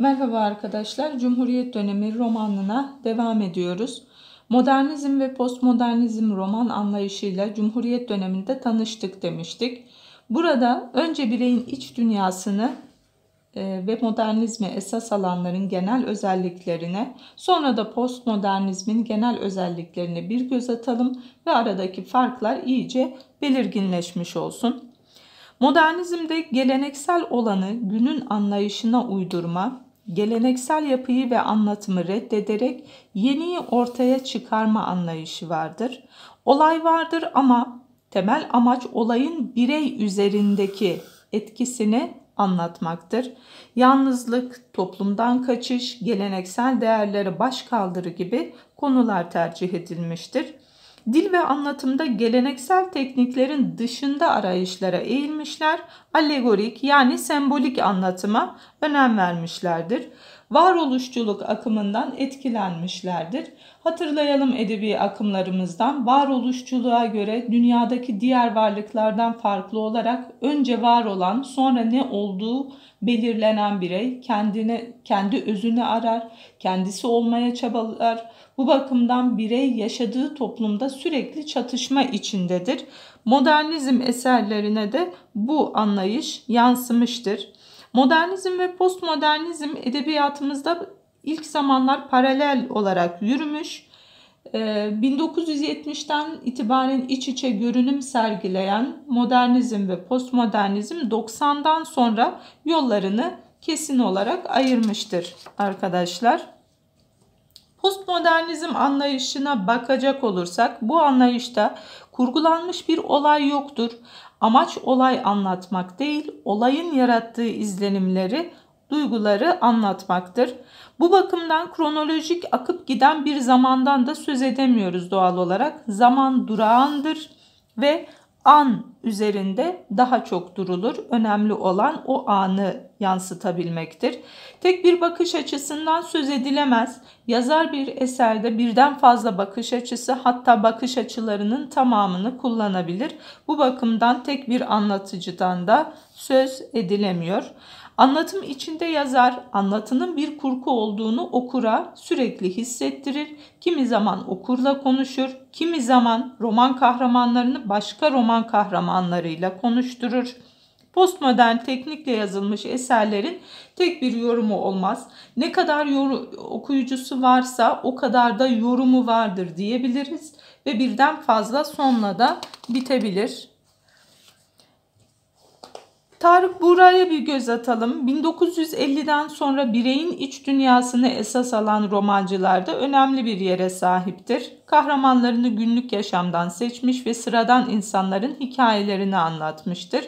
Merhaba arkadaşlar. Cumhuriyet dönemi romanına devam ediyoruz. Modernizm ve postmodernizm roman anlayışıyla Cumhuriyet döneminde tanıştık demiştik. Burada önce bireyin iç dünyasını e, ve modernizmi esas alanların genel özelliklerine, sonra da postmodernizmin genel özelliklerine bir göz atalım ve aradaki farklar iyice belirginleşmiş olsun. Modernizmde geleneksel olanı günün anlayışına uydurma, geleneksel yapıyı ve anlatımı reddederek yeniyi ortaya çıkarma anlayışı vardır. Olay vardır ama temel amaç olayın birey üzerindeki etkisini anlatmaktır. Yalnızlık, toplumdan kaçış, geleneksel değerlere baş kaldırı gibi konular tercih edilmiştir dil ve anlatımda geleneksel tekniklerin dışında arayışlara eğilmişler, alegorik yani sembolik anlatıma önem vermişlerdir varoluşçuluk akımından etkilenmişlerdir. Hatırlayalım edebi akımlarımızdan varoluşçuluğa göre dünyadaki diğer varlıklardan farklı olarak önce var olan sonra ne olduğu belirlenen birey kendine kendi özünü arar, kendisi olmaya çabalar. Bu bakımdan birey yaşadığı toplumda sürekli çatışma içindedir. Modernizm eserlerine de bu anlayış yansımıştır. Modernizm ve postmodernizm edebiyatımızda ilk zamanlar paralel olarak yürümüş. 1970'ten ee, itibaren iç içe görünüm sergileyen modernizm ve postmodernizm 90'dan sonra yollarını kesin olarak ayırmıştır arkadaşlar. Postmodernizm anlayışına bakacak olursak bu anlayışta kurgulanmış bir olay yoktur. Amaç olay anlatmak değil, olayın yarattığı izlenimleri, duyguları anlatmaktır. Bu bakımdan kronolojik akıp giden bir zamandan da söz edemiyoruz doğal olarak. Zaman durağandır ve an üzerinde daha çok durulur. Önemli olan o anı yansıtabilmektir. Tek bir bakış açısından söz edilemez. Yazar bir eserde birden fazla bakış açısı hatta bakış açılarının tamamını kullanabilir. Bu bakımdan tek bir anlatıcıdan da söz edilemiyor. Anlatım içinde yazar anlatının bir kurgu olduğunu okura sürekli hissettirir. Kimi zaman okurla konuşur, kimi zaman roman kahramanlarını başka roman kahramanlarıyla konuşturur. Postmodern teknikle yazılmış eserlerin tek bir yorumu olmaz. Ne kadar yor- okuyucusu varsa o kadar da yorumu vardır diyebiliriz ve birden fazla sonla da bitebilir. Tarık Buraya bir göz atalım. 1950'den sonra bireyin iç dünyasını esas alan romancılarda önemli bir yere sahiptir. Kahramanlarını günlük yaşamdan seçmiş ve sıradan insanların hikayelerini anlatmıştır.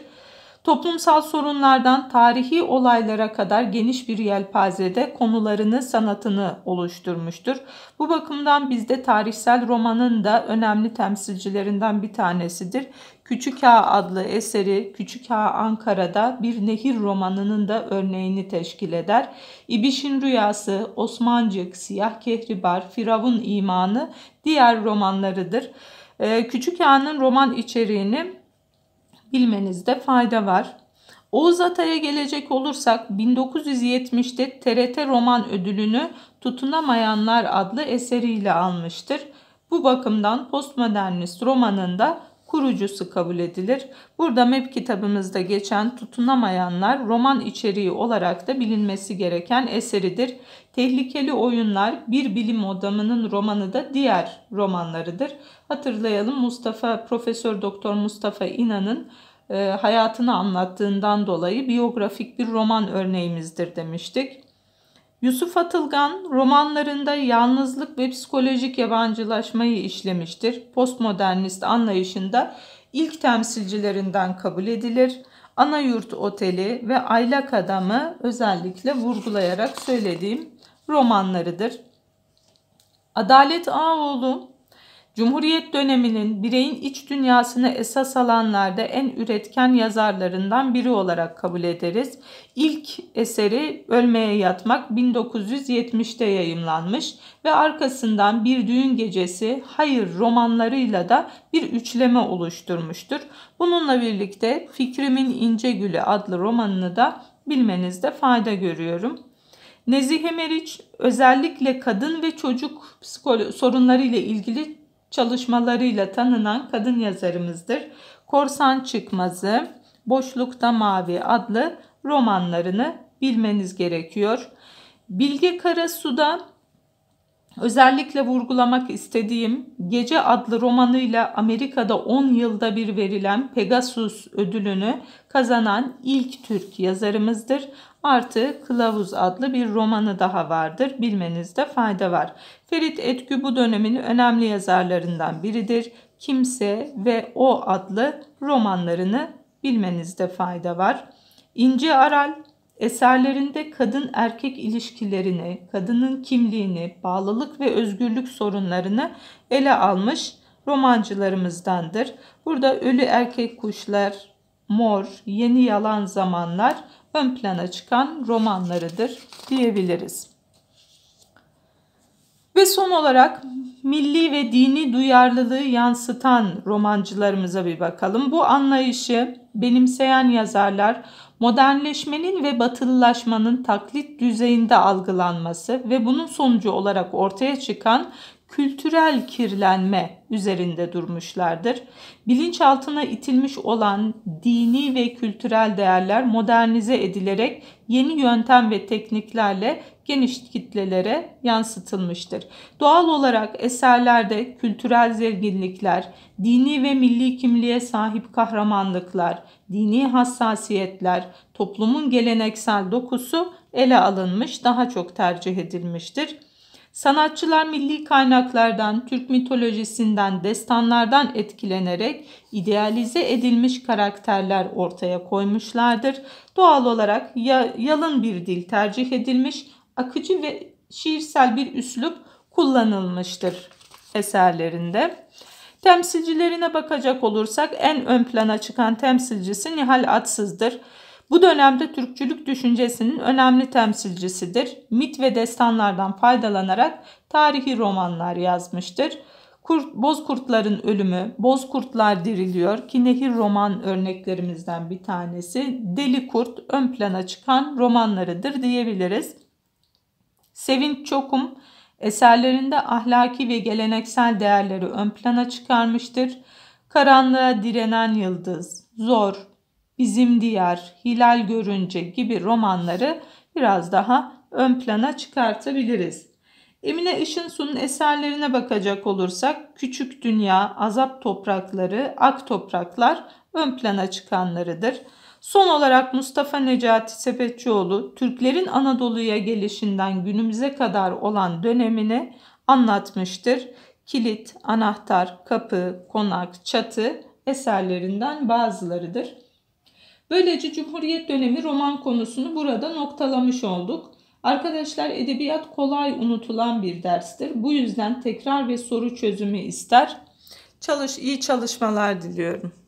Toplumsal sorunlardan tarihi olaylara kadar geniş bir yelpazede konularını, sanatını oluşturmuştur. Bu bakımdan bizde tarihsel romanın da önemli temsilcilerinden bir tanesidir. Küçük Ağa adlı eseri Küçük Ağa Ankara'da bir nehir romanının da örneğini teşkil eder. İbiş'in Rüyası, Osmancık, Siyah Kehribar, Firavun İmanı diğer romanlarıdır. Ee, Küçük Ağa'nın roman içeriğini bilmenizde fayda var. Oğuz Atay'a gelecek olursak 1970'te TRT Roman Ödülünü Tutunamayanlar adlı eseriyle almıştır. Bu bakımdan postmodernist romanında kurucusu kabul edilir. Burada MEP kitabımızda geçen Tutunamayanlar roman içeriği olarak da bilinmesi gereken eseridir. Tehlikeli Oyunlar bir bilim adamının romanı da diğer romanlarıdır. Hatırlayalım Mustafa Profesör Doktor Mustafa İnan'ın e, hayatını anlattığından dolayı biyografik bir roman örneğimizdir demiştik. Yusuf Atılgan romanlarında yalnızlık ve psikolojik yabancılaşmayı işlemiştir. Postmodernist anlayışında ilk temsilcilerinden kabul edilir. Ana Yurt Oteli ve Aylak Adamı özellikle vurgulayarak söylediğim romanlarıdır. Adalet Ağoğlu Cumhuriyet döneminin bireyin iç dünyasını esas alanlarda en üretken yazarlarından biri olarak kabul ederiz. İlk eseri Ölmeye Yatmak 1970'te yayımlanmış ve arkasından Bir Düğün Gecesi Hayır romanlarıyla da bir üçleme oluşturmuştur. Bununla birlikte Fikrimin İnce Gülü adlı romanını da bilmenizde fayda görüyorum. Nezihe Meriç özellikle kadın ve çocuk sorunları ile ilgili çalışmalarıyla tanınan kadın yazarımızdır. Korsan Çıkmazı, Boşlukta Mavi adlı romanlarını bilmeniz gerekiyor. Bilge Karasu'da Özellikle vurgulamak istediğim Gece adlı romanıyla Amerika'da 10 yılda bir verilen Pegasus ödülünü kazanan ilk Türk yazarımızdır. Artı Kılavuz adlı bir romanı daha vardır. Bilmenizde fayda var. Ferit Etkü bu dönemin önemli yazarlarından biridir. Kimse ve O adlı romanlarını bilmenizde fayda var. İnci Aral Eserlerinde kadın erkek ilişkilerini, kadının kimliğini, bağlılık ve özgürlük sorunlarını ele almış romancılarımızdandır. Burada Ölü Erkek Kuşlar, Mor, Yeni Yalan Zamanlar ön plana çıkan romanlarıdır diyebiliriz. Ve son olarak milli ve dini duyarlılığı yansıtan romancılarımıza bir bakalım. Bu anlayışı benimseyen yazarlar modernleşmenin ve batılılaşmanın taklit düzeyinde algılanması ve bunun sonucu olarak ortaya çıkan kültürel kirlenme üzerinde durmuşlardır. Bilinçaltına itilmiş olan dini ve kültürel değerler modernize edilerek yeni yöntem ve tekniklerle geniş kitlelere yansıtılmıştır. Doğal olarak eserlerde kültürel zenginlikler, dini ve milli kimliğe sahip kahramanlıklar, dini hassasiyetler, toplumun geleneksel dokusu ele alınmış, daha çok tercih edilmiştir. Sanatçılar milli kaynaklardan, Türk mitolojisinden, destanlardan etkilenerek idealize edilmiş karakterler ortaya koymuşlardır. Doğal olarak ya, yalın bir dil tercih edilmiş, akıcı ve şiirsel bir üslup kullanılmıştır eserlerinde. Temsilcilerine bakacak olursak en ön plana çıkan temsilcisi Nihal Atsız'dır. Bu dönemde Türkçülük düşüncesinin önemli temsilcisidir. Mit ve destanlardan faydalanarak tarihi romanlar yazmıştır. Kurt, bozkurtların ölümü, bozkurtlar diriliyor ki nehir roman örneklerimizden bir tanesi. Deli kurt ön plana çıkan romanlarıdır diyebiliriz. Sevinç Çokum eserlerinde ahlaki ve geleneksel değerleri ön plana çıkarmıştır. Karanlığa direnen yıldız, zor, Bizim Diyar, Hilal Görünce gibi romanları biraz daha ön plana çıkartabiliriz. Emine Işınsu'nun eserlerine bakacak olursak Küçük Dünya, Azap Toprakları, Ak Topraklar ön plana çıkanlarıdır. Son olarak Mustafa Necati Sepetçioğlu Türklerin Anadolu'ya gelişinden günümüze kadar olan dönemini anlatmıştır. Kilit, anahtar, kapı, konak, çatı eserlerinden bazılarıdır. Böylece Cumhuriyet dönemi roman konusunu burada noktalamış olduk. Arkadaşlar edebiyat kolay unutulan bir derstir. Bu yüzden tekrar ve soru çözümü ister. Çalış iyi çalışmalar diliyorum.